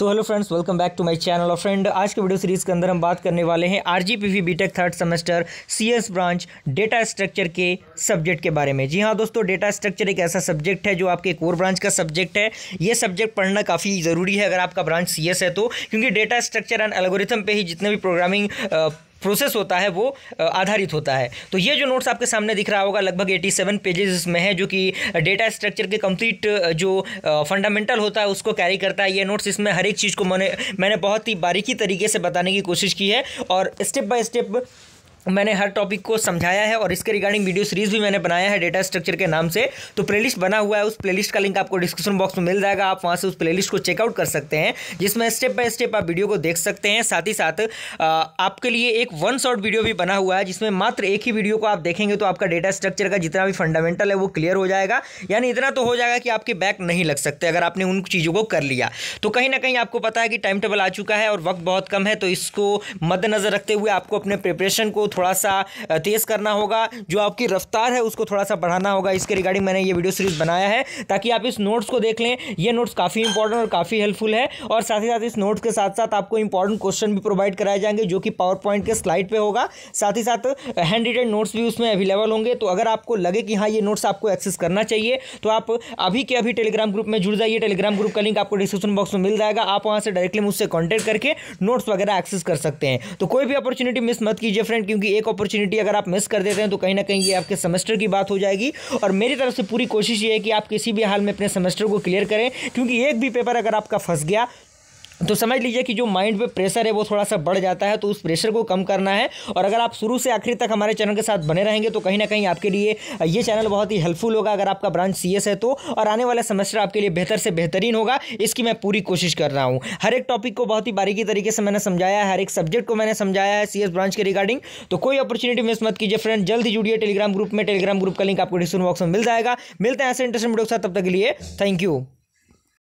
तो hello friends welcome back to my channel और friend आज के वीडियो सीरीज़ के अंदर हम बात करने वाले हैं R G P BTech third semester CS branch data structure के सब्जेक्ट के बारे में जी हाँ दोस्तों डेटा स्ट्रक्चर एक ऐसा सब्जेक्ट है जो आपके कोर ब्रांच का सब्जेक्ट है ये सब्जेक्ट पढ़ना काफ़ी ज़रूरी है अगर आपका ब्रांच सी है तो क्योंकि डेटा स्ट्रक्चर एंड एल्गोरिथम पर ही जितने भी प्रोग्रामिंग प्रोसेस होता है वो आधारित होता है तो ये जो नोट्स आपके सामने दिख रहा होगा लगभग 87 सेवन पेजेस में है जो कि डेटा स्ट्रक्चर के कंप्लीट जो फंडामेंटल होता है उसको कैरी करता है ये नोट्स इसमें हर एक चीज़ को मैंने मैंने बहुत ही बारीकी तरीके से बताने की कोशिश की है और स्टेप बाय स्टेप मैंने हर टॉपिक को समझाया है और इसके रिगार्डिंग वीडियो सीरीज भी मैंने बनाया है डेटा स्ट्रक्चर के नाम से तो प्लेलिस्ट बना हुआ है उस प्लेलिस्ट का लिंक आपको डिस्क्रिप्शन बॉक्स में मिल जाएगा आप वहाँ से उस प्लेलिस्ट को चेकआउट कर सकते हैं जिसमें स्टेप बाय स्टेप आप वीडियो को देख सकते हैं साथ ही साथ आपके लिए एक वन शॉर्ट वीडियो भी बना हुआ है जिसमें मात्र एक ही वीडियो को आप देखेंगे तो आपका डेटा स्ट्रक्चर का जितना भी फंडामेंटल है वो क्लियर हो जाएगा यानी इतना तो हो जाएगा कि आपके बैक नहीं लग सकते अगर आपने उन चीज़ों को कर लिया तो कहीं ना कहीं आपको पता है कि टाइम टेबल आ चुका है और वक्त बहुत कम है तो इसको मद्देनजर रखते हुए आपको अपने प्रिपरेशन को थोड़ा सा तेज़ करना होगा जो आपकी रफ्तार है उसको थोड़ा सा बढ़ाना होगा इसके रिगार्डिंग मैंने ये वीडियो सीरीज़ बनाया है ताकि आप इस नोट्स को देख लें ये नोट्स काफ़ी इंपॉर्टेंट और काफ़ी हेल्पफुल है और साथ ही साथ इस नोट्स के साथ साथ आपको इंपॉर्टेंट क्वेश्चन भी प्रोवाइड कराए जाएंगे जो कि पावर पॉइंट के स्लाइड पर होगा साथ ही साथ हैंड रिटेड नोट्स भी उसमें अवेलेबल होंगे तो अगर आपको लगे कि हाँ ये नोट्स आपको एक्सेस करना चाहिए तो आप अभी के अभी टेलीग्राम ग्रुप में जुड़ जाइए टेलीग्राम ग्रुप का लिंक आपको डिस्क्रिप्शन बॉक्स में मिल जाएगा आप वहाँ से डायरेक्टली मुझसे कॉन्टैक्ट करके नोट्स वगैरह एक्सेस कर सकते हैं तो कोई भी अपॉर्चुनिटी मिस मत कीजिए फ्रेंड क्योंकि क्योंकि एक अपॉर्चुनिटी अगर आप मिस कर देते हैं तो कहीं ना कहीं ये आपके सेमेस्टर की बात हो जाएगी और मेरी तरफ से पूरी कोशिश ये है कि आप किसी भी हाल में अपने सेमेस्टर को क्लियर करें क्योंकि एक भी पेपर अगर आपका फंस गया तो समझ लीजिए कि जो माइंड पे प्रेशर है वो थोड़ा सा बढ़ जाता है तो उस प्रेशर को कम करना है और अगर आप शुरू से आखिरी तक हमारे चैनल के साथ बने रहेंगे तो कहीं ना कहीं आपके लिए ये चैनल बहुत ही हेल्पफुल होगा अगर आपका ब्रांच सी है तो और आने वाला सेमेस्टर आपके लिए बेहतर से बेहतरीन होगा इसकी मैं पूरी कोशिश कर रहा हूँ हर एक टॉपिक को बहुत ही बारीकी तरीके से मैंने समझाया है हर एक सब्जेक्ट को मैंने समझाया है सी ब्रांच के रिगार्डिंग तो कोई अपॉर्चुनिटी मिस मत कीजिए फ्रेंड जल्दी जुड़िए टेलीग्राम ग्रुप में टेलीग्राम ग्रुप का लिंक आपको डिस्क्रिप्शन बॉक्स में मिल जाएगा मिलते हैं ऐसे इंटरेस्ट वीडियो के साथ तब तक के लिए थैंक यू